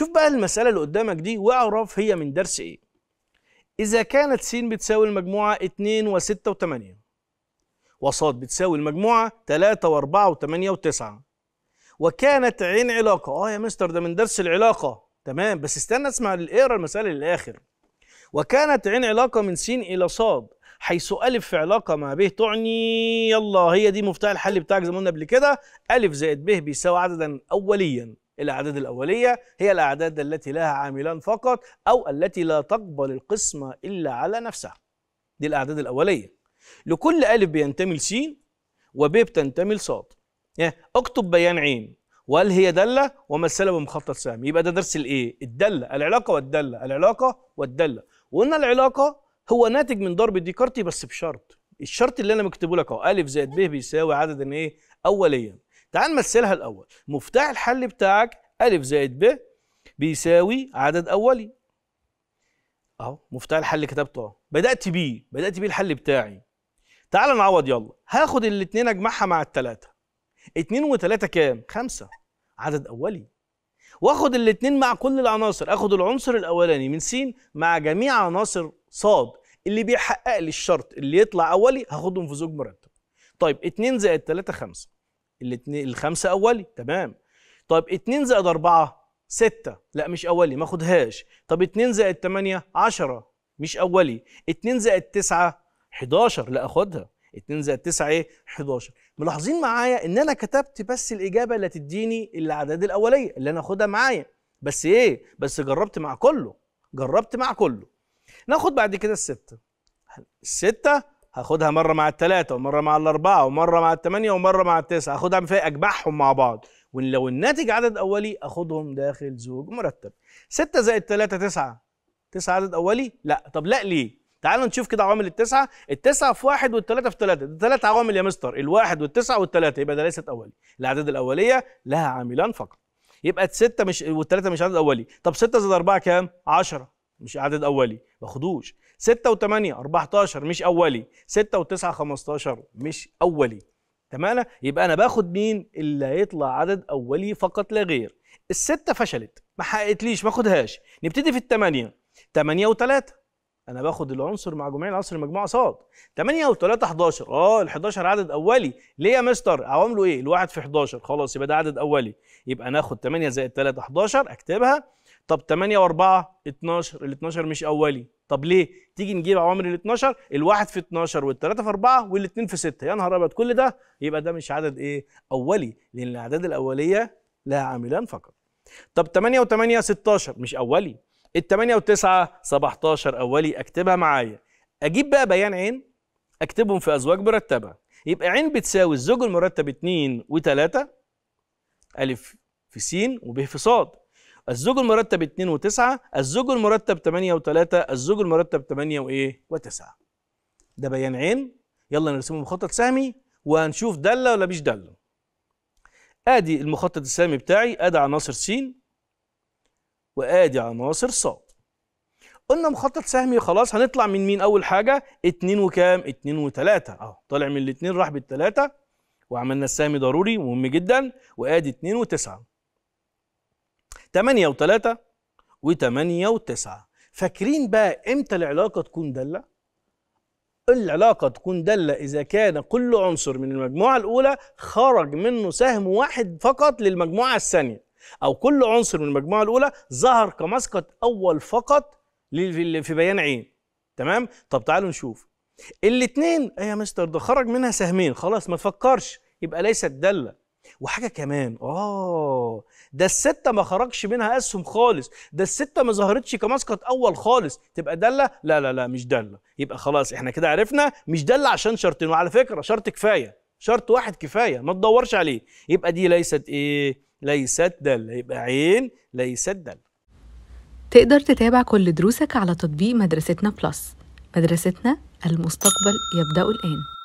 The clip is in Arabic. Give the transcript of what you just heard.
شوف بقى المسألة اللي قدامك دي واعرف هي من درس ايه إذا كانت س بتساوي المجموعة 2 و6 و8 وص بتساوي المجموعة 3 و4 و8 و9 وكانت عين علاقة اه يا مستر ده من درس العلاقة تمام بس استنى اسمع اقرا المسألة للآخر وكانت عين علاقة من س إلى ص حيث ألف في علاقة مع ب تعني يلا هي دي مفتاح الحل بتاعك زي ما قلنا قبل كده ألف زائد ب بيساوي عددا أوليا الأعداد الأولية هي الأعداد التي لها عاملان فقط أو التي لا تقبل القسمة إلا على نفسها دي الأعداد الأولية لكل ألف بينتمي لسين ب بتنتمي لصاد ص اكتب بيان عين وهل هي دالة وما السلب مخطط سهم يبقى ده درس الايه الدالة العلاقة والدالة العلاقة والدالة وقلنا العلاقة هو ناتج من ضرب ديكارتي بس بشرط الشرط اللي انا مكتبه لك اهو الف زائد ب بيساوي عدد ايه اوليا تعال نمثلها الاول مفتاح الحل بتاعك ا زائد ب بيساوي عدد اولي اهو مفتاح الحل كتبته اهو بدات بيه بدات بيه الحل بتاعي تعال نعوض يلا هاخد الاثنين اجمعها مع الثلاثه اثنين وثلاثه كام خمسة عدد اولي واخد الاثنين مع كل العناصر اخد العنصر الاولاني من س مع جميع عناصر ص اللي بيحقق لي الشرط اللي يطلع اولي هاخدهم في زوج مرتب طيب 2 زائد 3 5 الاثنين الخمسه اولي تمام طيب 2 زائد 4 6 لا مش اولي ما اخدهاش طب 2 زائد 8 10 مش اولي 2 زائد 9 11 لا اخدها 2 زائد 9 ايه 11 ملاحظين معايا ان انا كتبت بس الاجابه اللي هتديني الاعداد الاوليه اللي انا اخدها معايا بس ايه بس جربت مع كله جربت مع كله ناخد بعد كده الستة الستة هاخدها مره مع الثلاثه ومره مع الاربعه ومره مع الثمانيه ومره مع التسعه هاخدها في اجمعهم مع بعض ولو الناتج عدد اولي اخدهم داخل زوج مرتب 6 زائد 3 9 9 عدد اولي لا طب لا ليه تعالوا نشوف كده عوامل التسعة، التسعة في واحد والتلاتة في ثلاثة ثلاثة عوامل يا مستر، الواحد والتسعة والتلاتة يبقى ده ليست أولي، الأعداد الأولية لها عاملان فقط. يبقى الستة مش والتلاتة مش عدد أولي، طب ستة زائد أربعة كام؟ 10 مش عدد أولي، ما 6 و8 14 مش اولي 6 و9 15 مش اولي تمام يبقى انا باخد مين اللي هيطلع عدد اولي فقط لا غير الستة فشلت ما حققتليش ما خدهاش نبتدي في الثمانية 8 و3 انا باخد العنصر مع جميع العنصر المجموعة ص 8 و3 11 اه ال11 عدد اولي ليه يا مستر عوامله ايه الواحد في 11 خلاص يبقى ده عدد اولي يبقى ناخد 8 زائد 3 11 اكتبها طب 8 و4 12 ال12 مش اولي طب ليه؟ تيجي نجيب عوامل ال 12 الواحد في 12 وال 3 في 4 وال 2 في 6 يا نهار ابيض كل ده يبقى ده مش عدد ايه؟ اولي لان الاعداد الاوليه لها عاملان فقط. طب 8 و8 16 مش اولي. ال 8 و9 17 اولي اكتبها معايا. اجيب بقى بيان عين اكتبهم في ازواج مرتبه. يبقى عين بتساوي الزوج المرتب 2 و3 ا في س وب في ص الزوج المرتب 2 و9 الزوج المرتب 8 و3 الزوج المرتب 8 وايه و9 ده بيان عين يلا نرسمه مخطط سامي وهنشوف داله ولا مش داله ادي المخطط السامي بتاعي ادي عناصر س وادي عناصر ص قلنا مخطط سهمي خلاص هنطلع من مين اول حاجه 2 وكام 2 و3 اهو طالع من الاثنين راح بالثلاثه وعملنا السهم ضروري مهم جدا وادي 2 و9 8 و3 و8 و9 فاكرين بقى امتى العلاقه تكون داله العلاقه تكون داله اذا كان كل عنصر من المجموعه الاولى خرج منه سهم واحد فقط للمجموعه الثانيه او كل عنصر من المجموعه الاولى ظهر كمسقط اول فقط في بيان عين تمام طب تعالوا نشوف الاثنين إيه يا مستر ده خرج منها سهمين خلاص ما تفكرش يبقى ليست داله وحاجه كمان اه ده السته ما خرجش منها اسهم خالص ده السته ما ظهرتش كمسقط اول خالص تبقى داله لا لا لا مش داله يبقى خلاص احنا كده عرفنا مش داله عشان شرطين وعلى فكره شرط كفايه شرط واحد كفايه ما تدورش عليه يبقى دي ليست ايه ليست داله يبقى عين ليست داله تقدر تتابع كل دروسك على تطبيق مدرستنا بلس مدرستنا المستقبل يبدأ الآن